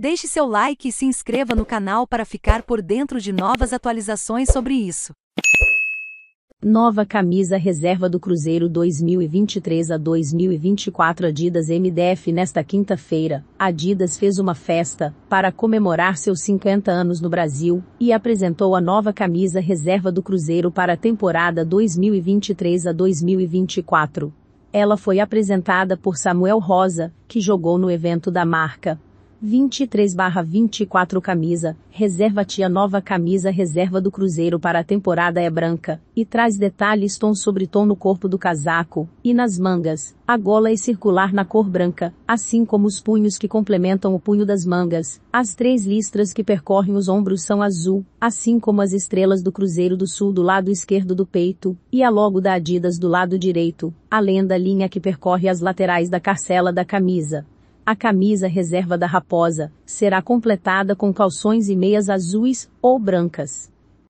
Deixe seu like e se inscreva no canal para ficar por dentro de novas atualizações sobre isso. Nova camisa reserva do Cruzeiro 2023 a 2024 Adidas MDF Nesta quinta-feira, Adidas fez uma festa para comemorar seus 50 anos no Brasil e apresentou a nova camisa reserva do Cruzeiro para a temporada 2023 a 2024. Ela foi apresentada por Samuel Rosa, que jogou no evento da marca, 23/24 camisa, reserva-te a nova camisa reserva do Cruzeiro para a temporada é branca, e traz detalhes tom sobre tom no corpo do casaco, e nas mangas, a gola é circular na cor branca, assim como os punhos que complementam o punho das mangas, as três listras que percorrem os ombros são azul, assim como as estrelas do Cruzeiro do Sul do lado esquerdo do peito, e a logo da Adidas do lado direito, além da linha que percorre as laterais da carcela da camisa. A camisa reserva da raposa será completada com calções e meias azuis ou brancas.